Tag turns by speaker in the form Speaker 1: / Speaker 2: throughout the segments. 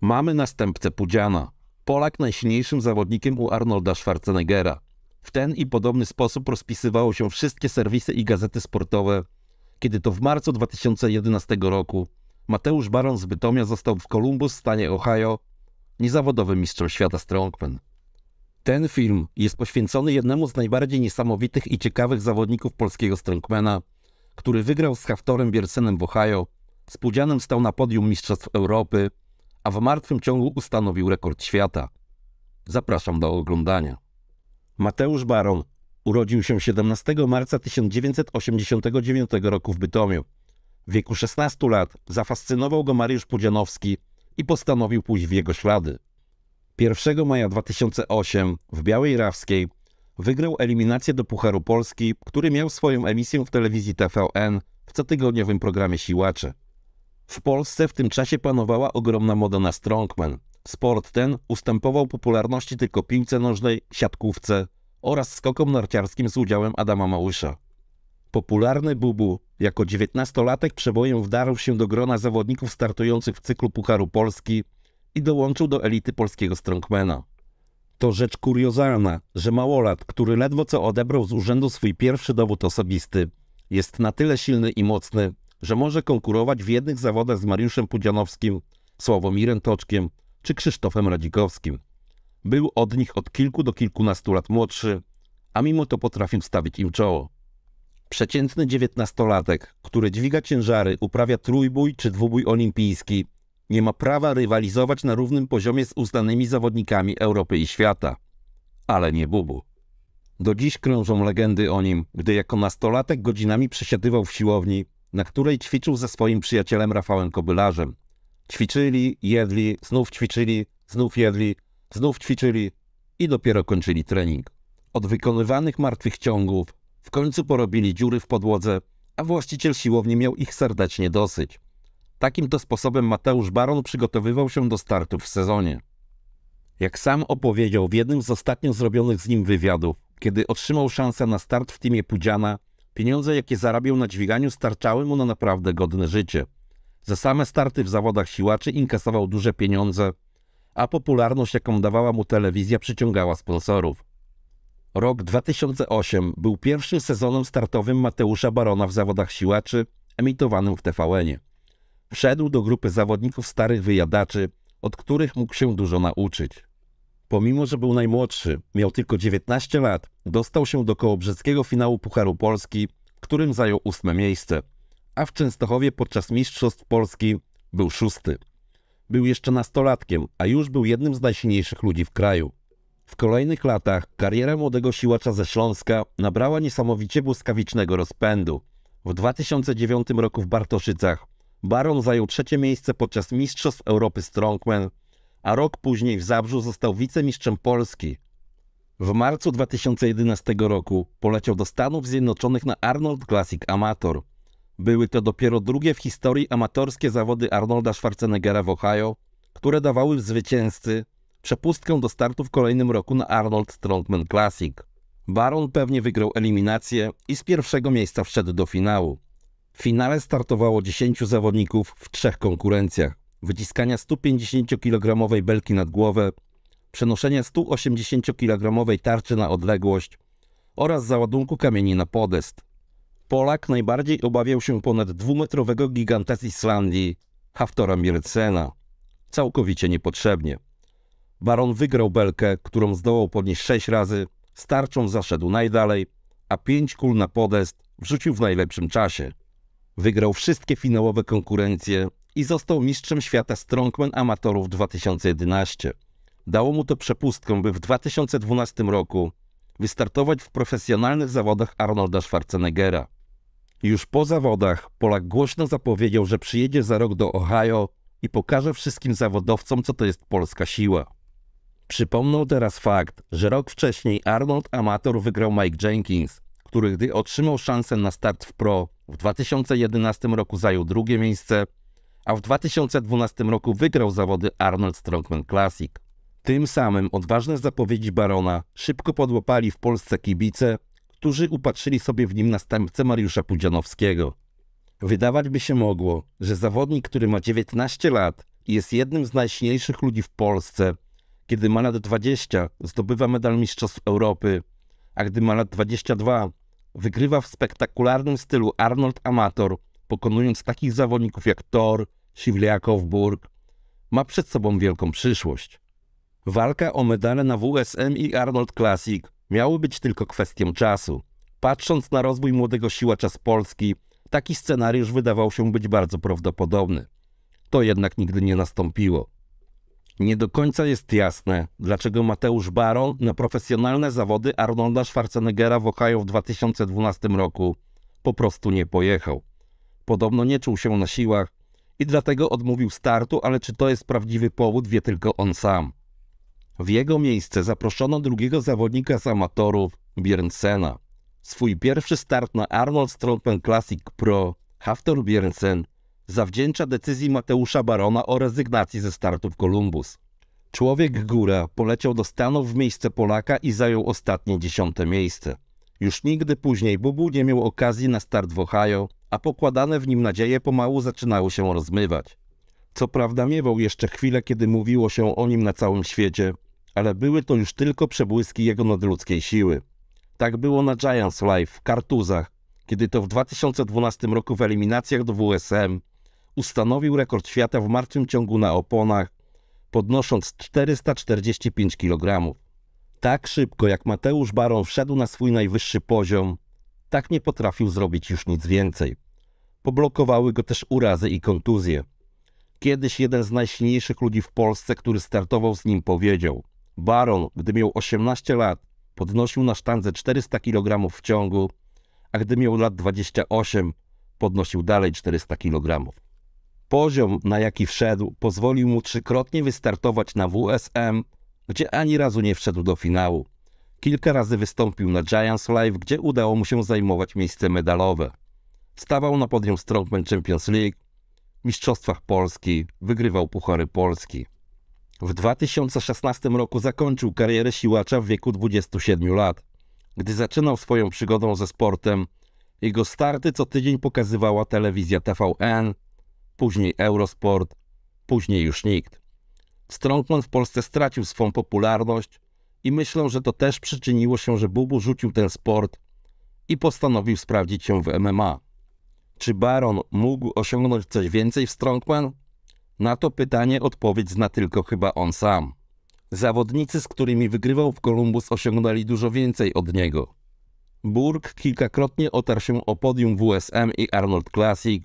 Speaker 1: Mamy następcę Pudziana, Polak najsilniejszym zawodnikiem u Arnolda Schwarzeneggera. W ten i podobny sposób rozpisywało się wszystkie serwisy i gazety sportowe, kiedy to w marcu 2011 roku Mateusz Baron z Bytomia został w Columbus w stanie Ohio niezawodowym mistrzem świata strongman. Ten film jest poświęcony jednemu z najbardziej niesamowitych i ciekawych zawodników polskiego strongmana, który wygrał z Haftorem Biersenem w Ohio, z stał na podium Mistrzostw Europy, a w martwym ciągu ustanowił rekord świata. Zapraszam do oglądania. Mateusz Baron urodził się 17 marca 1989 roku w Bytomiu. W wieku 16 lat zafascynował go Mariusz Pudzianowski i postanowił pójść w jego ślady. 1 maja 2008 w Białej Rawskiej wygrał eliminację do Pucharu Polski, który miał swoją emisję w telewizji TVN w cotygodniowym programie Siłacze. W Polsce w tym czasie panowała ogromna moda na strongman. Sport ten ustępował popularności tylko piłce nożnej, siatkówce oraz skokom narciarskim z udziałem Adama Małysza. Popularny Bubu jako 19 19-latek przebojem wdarł się do grona zawodników startujących w cyklu Pucharu Polski i dołączył do elity polskiego strongmana. To rzecz kuriozalna, że małolat, który ledwo co odebrał z urzędu swój pierwszy dowód osobisty, jest na tyle silny i mocny, że może konkurować w jednych zawodach z Mariuszem Pudzianowskim, Sławomirem Toczkiem czy Krzysztofem Radzikowskim. Był od nich od kilku do kilkunastu lat młodszy, a mimo to potrafił stawić im czoło. Przeciętny dziewiętnastolatek, który dźwiga ciężary, uprawia trójbój czy dwubój olimpijski, nie ma prawa rywalizować na równym poziomie z uznanymi zawodnikami Europy i świata. Ale nie Bubu. Do dziś krążą legendy o nim, gdy jako nastolatek godzinami przesiadywał w siłowni, na której ćwiczył ze swoim przyjacielem Rafałem Kobylarzem. Ćwiczyli, jedli, znów ćwiczyli, znów jedli, znów ćwiczyli i dopiero kończyli trening. Od wykonywanych martwych ciągów w końcu porobili dziury w podłodze, a właściciel siłowni miał ich serdecznie dosyć. Takim to sposobem Mateusz Baron przygotowywał się do startu w sezonie. Jak sam opowiedział w jednym z ostatnio zrobionych z nim wywiadów, kiedy otrzymał szansę na start w teamie Pudziana, pieniądze jakie zarabiał na dźwiganiu starczały mu na naprawdę godne życie. Za same starty w zawodach siłaczy inkasował duże pieniądze, a popularność jaką dawała mu telewizja przyciągała sponsorów. Rok 2008 był pierwszym sezonem startowym Mateusza Barona w zawodach siłaczy, emitowanym w TVN-ie. Wszedł do grupy zawodników starych wyjadaczy, od których mógł się dużo nauczyć. Pomimo, że był najmłodszy, miał tylko 19 lat, dostał się do kołobrzeskiego finału Pucharu Polski, w którym zajął ósme miejsce, a w Częstochowie podczas Mistrzostw Polski był szósty. Był jeszcze nastolatkiem, a już był jednym z najsilniejszych ludzi w kraju. W kolejnych latach kariera młodego siłacza ze Śląska nabrała niesamowicie błyskawicznego rozpędu. W 2009 roku w Bartoszycach Baron zajął trzecie miejsce podczas Mistrzostw Europy Strongman, a rok później w Zabrzu został wicemistrzem Polski. W marcu 2011 roku poleciał do Stanów Zjednoczonych na Arnold Classic Amator. Były to dopiero drugie w historii amatorskie zawody Arnolda Schwarzeneggera w Ohio, które dawały zwycięzcy przepustkę do startu w kolejnym roku na Arnold Strongman Classic. Baron pewnie wygrał eliminację i z pierwszego miejsca wszedł do finału. W finale startowało 10 zawodników w trzech konkurencjach. Wyciskania 150-kilogramowej belki nad głowę, przenoszenia 180-kilogramowej tarczy na odległość oraz załadunku kamieni na podest. Polak najbardziej obawiał się ponad dwumetrowego giganta z Islandii, Haftora Mircena. Całkowicie niepotrzebnie. Baron wygrał belkę, którą zdołał podnieść 6 razy, starczą zaszedł najdalej, a 5 kul na podest wrzucił w najlepszym czasie. Wygrał wszystkie finałowe konkurencje i został mistrzem świata strongman amatorów 2011. Dało mu to przepustkę, by w 2012 roku wystartować w profesjonalnych zawodach Arnolda Schwarzeneggera. Już po zawodach Polak głośno zapowiedział, że przyjedzie za rok do Ohio i pokaże wszystkim zawodowcom, co to jest polska siła. Przypomnę teraz fakt, że rok wcześniej Arnold Amator wygrał Mike Jenkins, który gdy otrzymał szansę na start w Pro, w 2011 roku zajął drugie miejsce, a w 2012 roku wygrał zawody Arnold Strongman Classic. Tym samym odważne zapowiedzi Barona szybko podłopali w Polsce kibice, którzy upatrzyli sobie w nim następcę Mariusza Pudzianowskiego. Wydawać by się mogło, że zawodnik, który ma 19 lat i jest jednym z najsilniejszych ludzi w Polsce, kiedy ma lat 20, zdobywa medal Mistrzostw Europy, a gdy ma lat 22, wygrywa w spektakularnym stylu Arnold Amator, pokonując takich zawodników jak Thor, Siwliakow, Burg. Ma przed sobą wielką przyszłość. Walka o medale na WSM i Arnold Classic miały być tylko kwestią czasu. Patrząc na rozwój młodego siłacza z Polski, taki scenariusz wydawał się być bardzo prawdopodobny. To jednak nigdy nie nastąpiło. Nie do końca jest jasne, dlaczego Mateusz Baron na profesjonalne zawody Arnolda Schwarzeneggera w Ohio w 2012 roku po prostu nie pojechał. Podobno nie czuł się na siłach i dlatego odmówił startu, ale czy to jest prawdziwy powód, wie tylko on sam. W jego miejsce zaproszono drugiego zawodnika z amatorów, Biernsena. Swój pierwszy start na Arnold Strongman Classic Pro Haftor Biersen zawdzięcza decyzji Mateusza Barona o rezygnacji ze startu w Columbus. Człowiek góra poleciał do Stanów w miejsce Polaka i zajął ostatnie dziesiąte miejsce. Już nigdy później Bubu nie miał okazji na start w Ohio, a pokładane w nim nadzieje pomału zaczynały się rozmywać. Co prawda miewał jeszcze chwilę, kiedy mówiło się o nim na całym świecie, ale były to już tylko przebłyski jego nadludzkiej siły. Tak było na Giants Life w Kartuzach, kiedy to w 2012 roku w eliminacjach do WSM Ustanowił rekord świata w martwym ciągu na oponach, podnosząc 445 kg. Tak szybko jak Mateusz Baron wszedł na swój najwyższy poziom, tak nie potrafił zrobić już nic więcej. Poblokowały go też urazy i kontuzje. Kiedyś jeden z najsilniejszych ludzi w Polsce, który startował z nim, powiedział: Baron, gdy miał 18 lat, podnosił na sztandze 400 kg w ciągu, a gdy miał lat 28, podnosił dalej 400 kg. Poziom, na jaki wszedł, pozwolił mu trzykrotnie wystartować na WSM, gdzie ani razu nie wszedł do finału. Kilka razy wystąpił na Giants Live, gdzie udało mu się zajmować miejsce medalowe. Stawał na podium Strongman Champions League, Mistrzostwach Polski, wygrywał Puchary Polski. W 2016 roku zakończył karierę siłacza w wieku 27 lat. Gdy zaczynał swoją przygodę ze sportem, jego starty co tydzień pokazywała telewizja TVN, później Eurosport, później już nikt. Strongman w Polsce stracił swą popularność i myślę, że to też przyczyniło się, że Bubu rzucił ten sport i postanowił sprawdzić się w MMA. Czy Baron mógł osiągnąć coś więcej w Strongman? Na to pytanie odpowiedź zna tylko chyba on sam. Zawodnicy, z którymi wygrywał w Columbus osiągnęli dużo więcej od niego. Burg kilkakrotnie otarł się o podium WSM i Arnold Classic,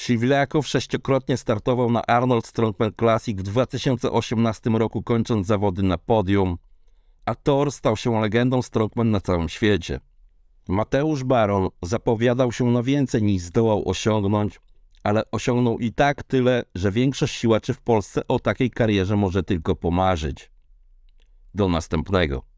Speaker 1: Siwleakow sześciokrotnie startował na Arnold Strongman Classic w 2018 roku, kończąc zawody na podium, a Thor stał się legendą Strongman na całym świecie. Mateusz Baron zapowiadał się na więcej niż zdołał osiągnąć, ale osiągnął i tak tyle, że większość siłaczy w Polsce o takiej karierze może tylko pomarzyć. Do następnego.